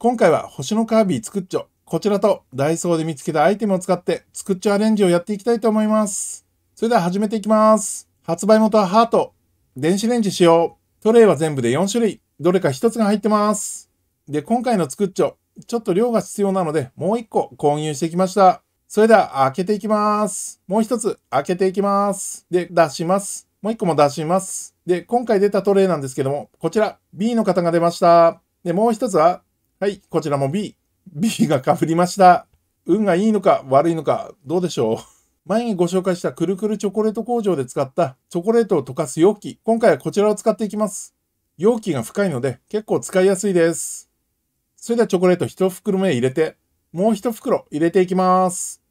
今回は星のカービィ作っちょ。こちらとダイソーで見つけたアイテムを使って作っちょアレンジをやっていきたいと思います。それでは始めていきます。発売元はハート。電子レンジ使用。トレイは全部で4種類。どれか1つが入ってます。で、今回の作っちょ。ちょっと量が必要なので、もう1個購入してきました。それでは開けていきます。もう1つ開けていきます。で、出します。もう1個も出します。で、今回出たトレイなんですけども、こちら B の方が出ました。で、もう1つははい、こちらも B。B がかぶりました。運がいいのか悪いのか、どうでしょう。前にご紹介したくるくるチョコレート工場で使ったチョコレートを溶かす容器。今回はこちらを使っていきます。容器が深いので結構使いやすいです。それではチョコレート1袋目入れて、もう1袋入れていきます。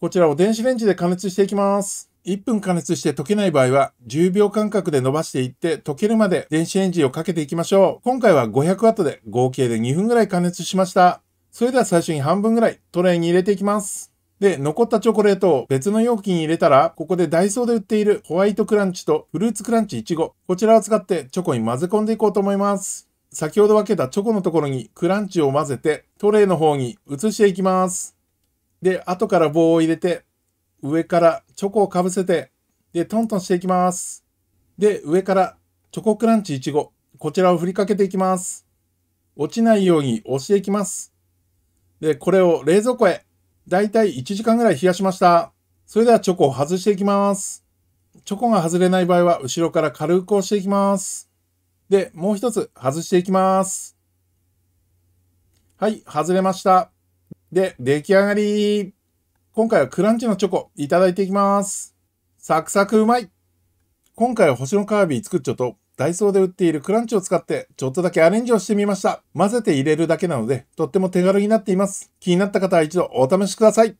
こちらを電子レンジで加熱していきます。1分加熱して溶けない場合は10秒間隔で伸ばしていって溶けるまで電子レンジをかけていきましょう。今回は 500W で合計で2分ぐらい加熱しました。それでは最初に半分ぐらいトレイに入れていきます。で、残ったチョコレートを別の容器に入れたら、ここでダイソーで売っているホワイトクランチとフルーツクランチいちご、こちらを使ってチョコに混ぜ込んでいこうと思います。先ほど分けたチョコのところにクランチを混ぜて、トレイの方に移していきます。で、後から棒を入れて上からチョコをかぶせて、で、トントンしていきます。で、上からチョコクランチいちご、こちらを振りかけていきます。落ちないように押していきます。で、これを冷蔵庫へ、だいたい1時間ぐらい冷やしました。それではチョコを外していきます。チョコが外れない場合は、後ろから軽く押していきます。で、もう一つ外していきます。はい、外れました。で、出来上がり今回はクランチのチョコいただいていきます。サクサクうまい今回は星のカービィ作っちょとダイソーで売っているクランチを使ってちょっとだけアレンジをしてみました。混ぜて入れるだけなのでとっても手軽になっています。気になった方は一度お試しください。